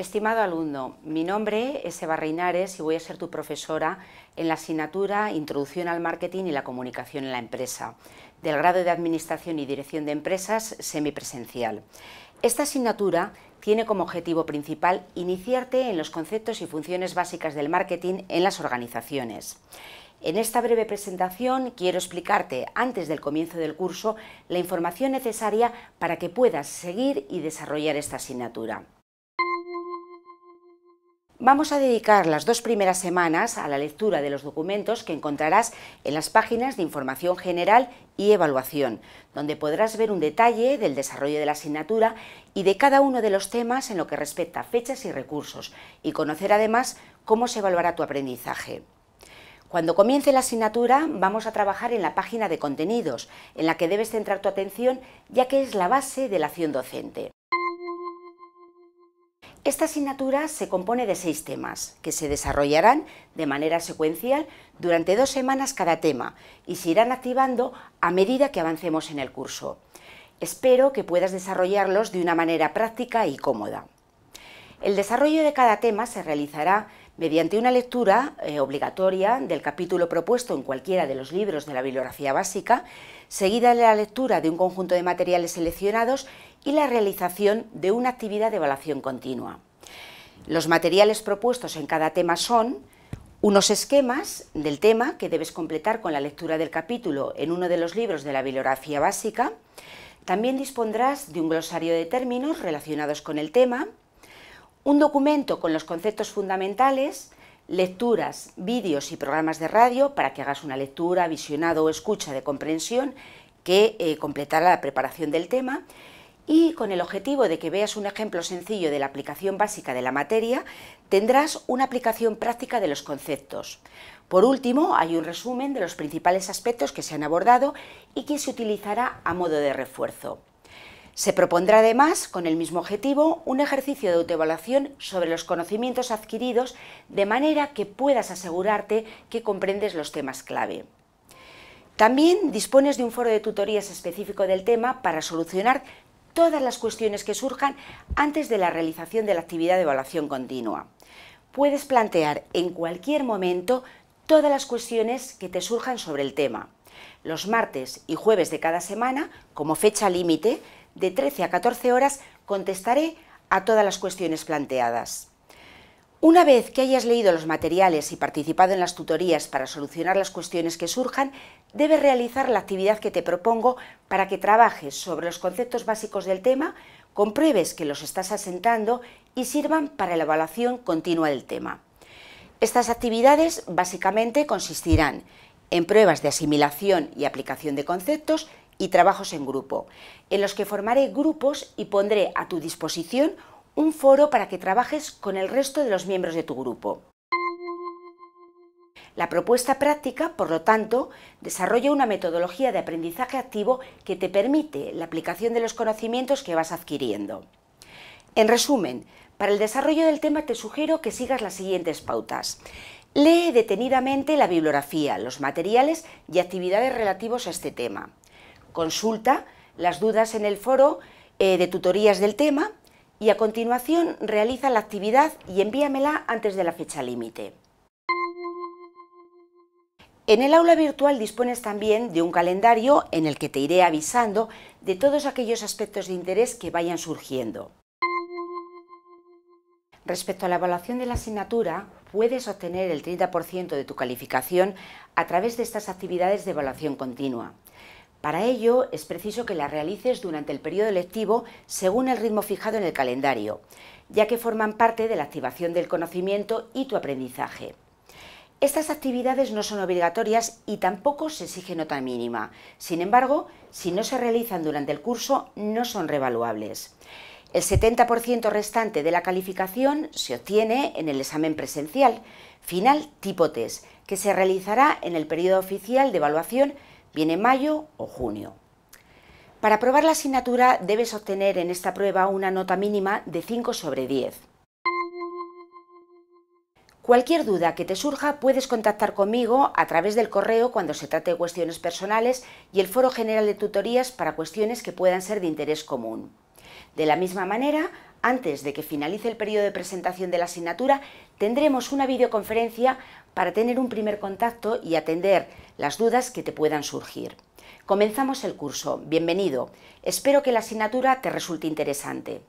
Estimado alumno, mi nombre es Eva Reinares y voy a ser tu profesora en la asignatura Introducción al Marketing y la Comunicación en la Empresa, del grado de Administración y Dirección de Empresas semipresencial. Esta asignatura tiene como objetivo principal iniciarte en los conceptos y funciones básicas del marketing en las organizaciones. En esta breve presentación quiero explicarte, antes del comienzo del curso, la información necesaria para que puedas seguir y desarrollar esta asignatura. Vamos a dedicar las dos primeras semanas a la lectura de los documentos que encontrarás en las páginas de Información General y Evaluación, donde podrás ver un detalle del desarrollo de la asignatura y de cada uno de los temas en lo que respecta a fechas y recursos, y conocer además cómo se evaluará tu aprendizaje. Cuando comience la asignatura vamos a trabajar en la página de contenidos, en la que debes centrar tu atención ya que es la base de la acción docente. Esta asignatura se compone de seis temas que se desarrollarán de manera secuencial durante dos semanas cada tema y se irán activando a medida que avancemos en el curso. Espero que puedas desarrollarlos de una manera práctica y cómoda. El desarrollo de cada tema se realizará mediante una lectura eh, obligatoria del capítulo propuesto en cualquiera de los libros de la bibliografía básica, seguida de la lectura de un conjunto de materiales seleccionados y la realización de una actividad de evaluación continua. Los materiales propuestos en cada tema son unos esquemas del tema que debes completar con la lectura del capítulo en uno de los libros de la bibliografía básica, también dispondrás de un glosario de términos relacionados con el tema, un documento con los conceptos fundamentales, lecturas, vídeos y programas de radio para que hagas una lectura, visionado o escucha de comprensión que eh, completará la preparación del tema y con el objetivo de que veas un ejemplo sencillo de la aplicación básica de la materia, tendrás una aplicación práctica de los conceptos. Por último, hay un resumen de los principales aspectos que se han abordado y que se utilizará a modo de refuerzo. Se propondrá además, con el mismo objetivo, un ejercicio de autoevaluación sobre los conocimientos adquiridos de manera que puedas asegurarte que comprendes los temas clave. También dispones de un foro de tutorías específico del tema para solucionar todas las cuestiones que surjan antes de la realización de la actividad de evaluación continua. Puedes plantear en cualquier momento todas las cuestiones que te surjan sobre el tema. Los martes y jueves de cada semana, como fecha límite, de 13 a 14 horas contestaré a todas las cuestiones planteadas. Una vez que hayas leído los materiales y participado en las tutorías para solucionar las cuestiones que surjan, debes realizar la actividad que te propongo para que trabajes sobre los conceptos básicos del tema, compruebes que los estás asentando y sirvan para la evaluación continua del tema. Estas actividades básicamente consistirán en pruebas de asimilación y aplicación de conceptos y trabajos en grupo, en los que formaré grupos y pondré a tu disposición un foro para que trabajes con el resto de los miembros de tu grupo. La propuesta práctica, por lo tanto, desarrolla una metodología de aprendizaje activo que te permite la aplicación de los conocimientos que vas adquiriendo. En resumen, para el desarrollo del tema te sugiero que sigas las siguientes pautas. Lee detenidamente la bibliografía, los materiales y actividades relativos a este tema. Consulta las dudas en el foro eh, de tutorías del tema y a continuación realiza la actividad y envíamela antes de la fecha límite. En el aula virtual dispones también de un calendario en el que te iré avisando de todos aquellos aspectos de interés que vayan surgiendo. Respecto a la evaluación de la asignatura, puedes obtener el 30% de tu calificación a través de estas actividades de evaluación continua. Para ello es preciso que las realices durante el periodo lectivo según el ritmo fijado en el calendario, ya que forman parte de la activación del conocimiento y tu aprendizaje. Estas actividades no son obligatorias y tampoco se exige nota mínima. Sin embargo, si no se realizan durante el curso, no son revaluables. El 70% restante de la calificación se obtiene en el examen presencial, final tipo test, que se realizará en el periodo oficial de evaluación Viene mayo o junio. Para aprobar la asignatura debes obtener en esta prueba una nota mínima de 5 sobre 10. Cualquier duda que te surja puedes contactar conmigo a través del correo cuando se trate de cuestiones personales y el foro general de tutorías para cuestiones que puedan ser de interés común. De la misma manera, antes de que finalice el periodo de presentación de la asignatura, tendremos una videoconferencia para tener un primer contacto y atender las dudas que te puedan surgir. Comenzamos el curso. Bienvenido. Espero que la asignatura te resulte interesante.